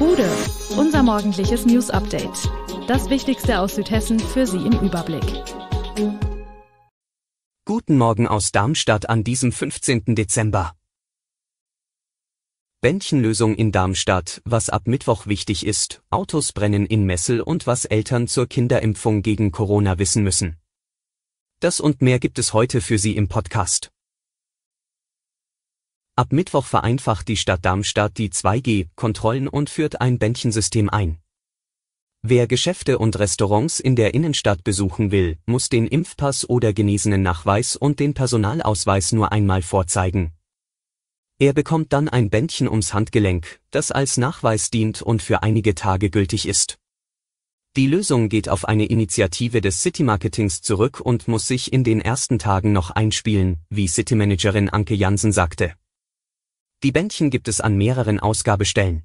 Gude, unser morgendliches News Update. Das Wichtigste aus Südhessen für Sie im Überblick. Guten Morgen aus Darmstadt an diesem 15. Dezember. Bändchenlösung in Darmstadt, was ab Mittwoch wichtig ist, Autos brennen in Messel und was Eltern zur Kinderimpfung gegen Corona wissen müssen. Das und mehr gibt es heute für Sie im Podcast. Ab Mittwoch vereinfacht die Stadt Darmstadt die 2G-Kontrollen und führt ein Bändchensystem ein. Wer Geschäfte und Restaurants in der Innenstadt besuchen will, muss den Impfpass oder genesenen Nachweis und den Personalausweis nur einmal vorzeigen. Er bekommt dann ein Bändchen ums Handgelenk, das als Nachweis dient und für einige Tage gültig ist. Die Lösung geht auf eine Initiative des City Marketings zurück und muss sich in den ersten Tagen noch einspielen, wie City-Managerin Anke Jansen sagte. Die Bändchen gibt es an mehreren Ausgabestellen.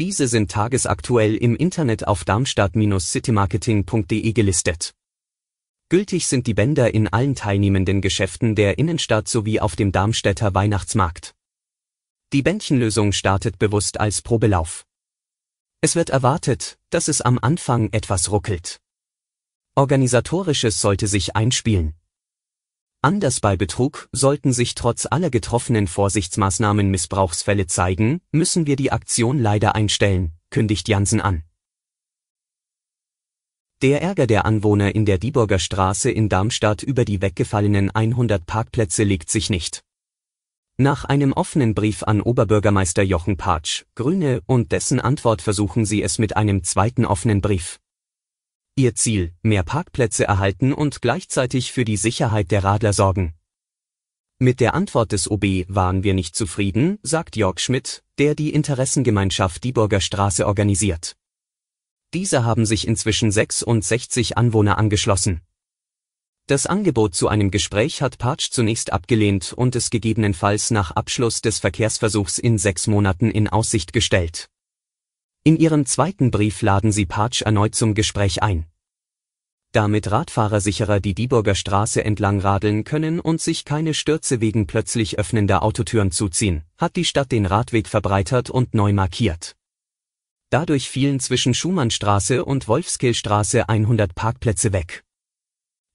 Diese sind tagesaktuell im Internet auf darmstadt-citymarketing.de gelistet. Gültig sind die Bänder in allen teilnehmenden Geschäften der Innenstadt sowie auf dem Darmstädter Weihnachtsmarkt. Die Bändchenlösung startet bewusst als Probelauf. Es wird erwartet, dass es am Anfang etwas ruckelt. Organisatorisches sollte sich einspielen. Anders bei Betrug, sollten sich trotz aller getroffenen Vorsichtsmaßnahmen Missbrauchsfälle zeigen, müssen wir die Aktion leider einstellen, kündigt Jansen an. Der Ärger der Anwohner in der Dieburger Straße in Darmstadt über die weggefallenen 100 Parkplätze legt sich nicht. Nach einem offenen Brief an Oberbürgermeister Jochen Patsch, Grüne, und dessen Antwort versuchen sie es mit einem zweiten offenen Brief. Ihr Ziel, mehr Parkplätze erhalten und gleichzeitig für die Sicherheit der Radler sorgen. Mit der Antwort des OB waren wir nicht zufrieden, sagt Jörg Schmidt, der die Interessengemeinschaft Dieburger Straße organisiert. Diese haben sich inzwischen 66 Anwohner angeschlossen. Das Angebot zu einem Gespräch hat Patsch zunächst abgelehnt und es gegebenenfalls nach Abschluss des Verkehrsversuchs in sechs Monaten in Aussicht gestellt. In ihrem zweiten Brief laden sie Patsch erneut zum Gespräch ein. Damit Radfahrer sicherer die Dieburger Straße entlang radeln können und sich keine Stürze wegen plötzlich öffnender Autotüren zuziehen, hat die Stadt den Radweg verbreitert und neu markiert. Dadurch fielen zwischen Schumannstraße und Wolfskillstraße 100 Parkplätze weg.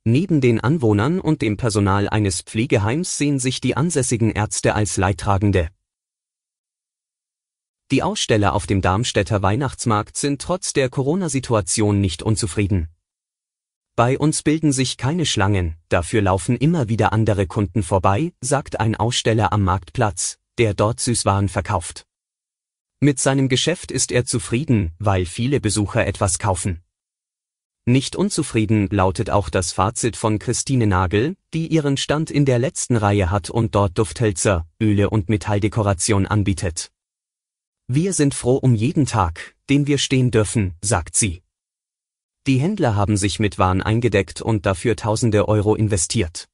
Neben den Anwohnern und dem Personal eines Pflegeheims sehen sich die ansässigen Ärzte als Leidtragende, die Aussteller auf dem Darmstädter Weihnachtsmarkt sind trotz der Corona-Situation nicht unzufrieden. Bei uns bilden sich keine Schlangen, dafür laufen immer wieder andere Kunden vorbei, sagt ein Aussteller am Marktplatz, der dort Süßwaren verkauft. Mit seinem Geschäft ist er zufrieden, weil viele Besucher etwas kaufen. Nicht unzufrieden lautet auch das Fazit von Christine Nagel, die ihren Stand in der letzten Reihe hat und dort Dufthölzer, Öle und Metalldekoration anbietet. Wir sind froh um jeden Tag, den wir stehen dürfen, sagt sie. Die Händler haben sich mit Waren eingedeckt und dafür tausende Euro investiert.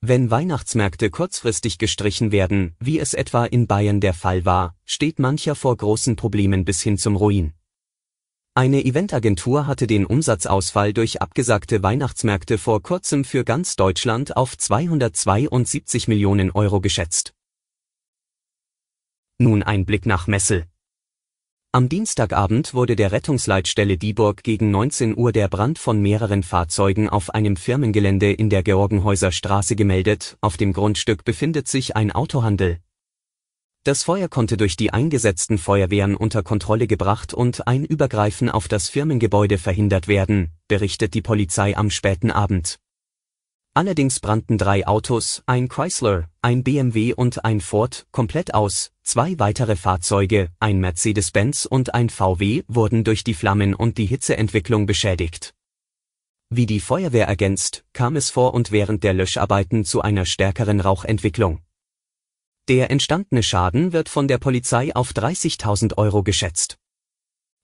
Wenn Weihnachtsmärkte kurzfristig gestrichen werden, wie es etwa in Bayern der Fall war, steht mancher vor großen Problemen bis hin zum Ruin. Eine Eventagentur hatte den Umsatzausfall durch abgesagte Weihnachtsmärkte vor kurzem für ganz Deutschland auf 272 Millionen Euro geschätzt. Nun ein Blick nach Messel. Am Dienstagabend wurde der Rettungsleitstelle Dieburg gegen 19 Uhr der Brand von mehreren Fahrzeugen auf einem Firmengelände in der Georgenhäuser Straße gemeldet, auf dem Grundstück befindet sich ein Autohandel. Das Feuer konnte durch die eingesetzten Feuerwehren unter Kontrolle gebracht und ein Übergreifen auf das Firmengebäude verhindert werden, berichtet die Polizei am späten Abend Allerdings brannten drei Autos, ein Chrysler, ein BMW und ein Ford, komplett aus, zwei weitere Fahrzeuge, ein Mercedes-Benz und ein VW, wurden durch die Flammen und die Hitzeentwicklung beschädigt. Wie die Feuerwehr ergänzt, kam es vor und während der Löscharbeiten zu einer stärkeren Rauchentwicklung. Der entstandene Schaden wird von der Polizei auf 30.000 Euro geschätzt.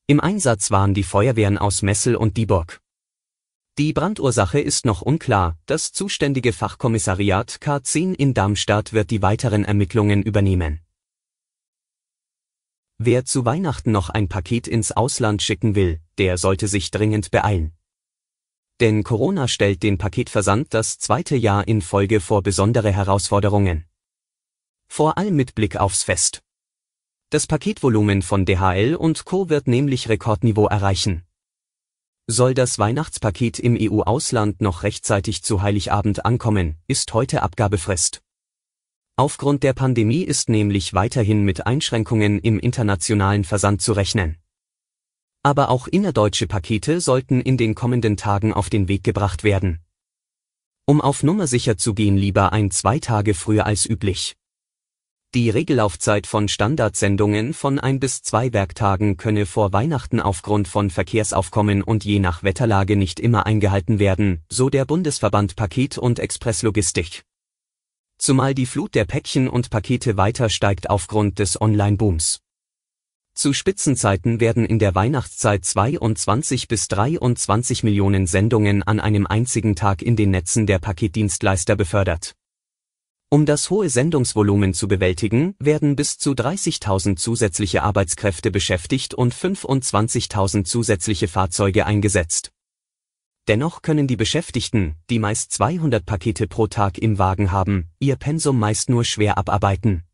Im Einsatz waren die Feuerwehren aus Messel und Dieburg. Die Brandursache ist noch unklar, das zuständige Fachkommissariat K10 in Darmstadt wird die weiteren Ermittlungen übernehmen. Wer zu Weihnachten noch ein Paket ins Ausland schicken will, der sollte sich dringend beeilen. Denn Corona stellt den Paketversand das zweite Jahr in Folge vor besondere Herausforderungen. Vor allem mit Blick aufs Fest. Das Paketvolumen von DHL und Co wird nämlich Rekordniveau erreichen. Soll das Weihnachtspaket im EU-Ausland noch rechtzeitig zu Heiligabend ankommen, ist heute Abgabefrist. Aufgrund der Pandemie ist nämlich weiterhin mit Einschränkungen im internationalen Versand zu rechnen. Aber auch innerdeutsche Pakete sollten in den kommenden Tagen auf den Weg gebracht werden. Um auf Nummer sicher zu gehen, lieber ein zwei Tage früher als üblich. Die Regellaufzeit von Standardsendungen von ein bis zwei Werktagen könne vor Weihnachten aufgrund von Verkehrsaufkommen und je nach Wetterlage nicht immer eingehalten werden, so der Bundesverband Paket- und Expresslogistik. Zumal die Flut der Päckchen und Pakete weiter steigt aufgrund des Online-Booms. Zu Spitzenzeiten werden in der Weihnachtszeit 22 bis 23 Millionen Sendungen an einem einzigen Tag in den Netzen der Paketdienstleister befördert. Um das hohe Sendungsvolumen zu bewältigen, werden bis zu 30.000 zusätzliche Arbeitskräfte beschäftigt und 25.000 zusätzliche Fahrzeuge eingesetzt. Dennoch können die Beschäftigten, die meist 200 Pakete pro Tag im Wagen haben, ihr Pensum meist nur schwer abarbeiten.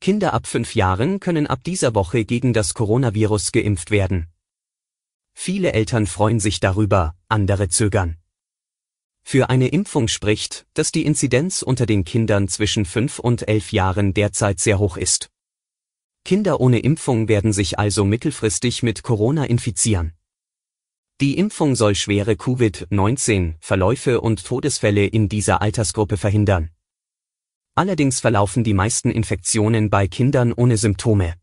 Kinder ab fünf Jahren können ab dieser Woche gegen das Coronavirus geimpft werden. Viele Eltern freuen sich darüber, andere zögern für eine Impfung spricht, dass die Inzidenz unter den Kindern zwischen 5 und 11 Jahren derzeit sehr hoch ist. Kinder ohne Impfung werden sich also mittelfristig mit Corona infizieren. Die Impfung soll schwere Covid-19-Verläufe und Todesfälle in dieser Altersgruppe verhindern. Allerdings verlaufen die meisten Infektionen bei Kindern ohne Symptome.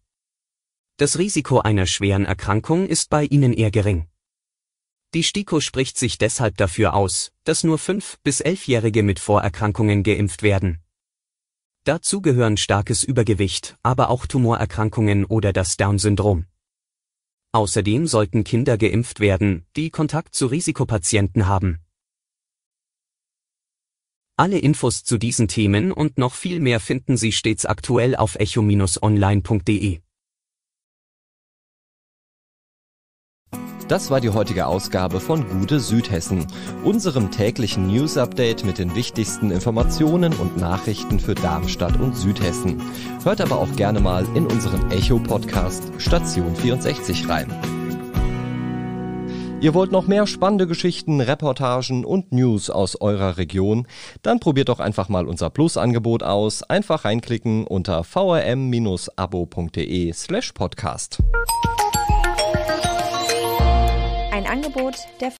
Das Risiko einer schweren Erkrankung ist bei ihnen eher gering. Die STIKO spricht sich deshalb dafür aus, dass nur 5- bis 11-Jährige mit Vorerkrankungen geimpft werden. Dazu gehören starkes Übergewicht, aber auch Tumorerkrankungen oder das Down-Syndrom. Außerdem sollten Kinder geimpft werden, die Kontakt zu Risikopatienten haben. Alle Infos zu diesen Themen und noch viel mehr finden Sie stets aktuell auf echo-online.de. Das war die heutige Ausgabe von Gute Südhessen, unserem täglichen News-Update mit den wichtigsten Informationen und Nachrichten für Darmstadt und Südhessen. Hört aber auch gerne mal in unseren Echo-Podcast Station 64 rein. Ihr wollt noch mehr spannende Geschichten, Reportagen und News aus eurer Region? Dann probiert doch einfach mal unser Plus-Angebot aus. Einfach reinklicken unter vrm-abo.de slash podcast angebot der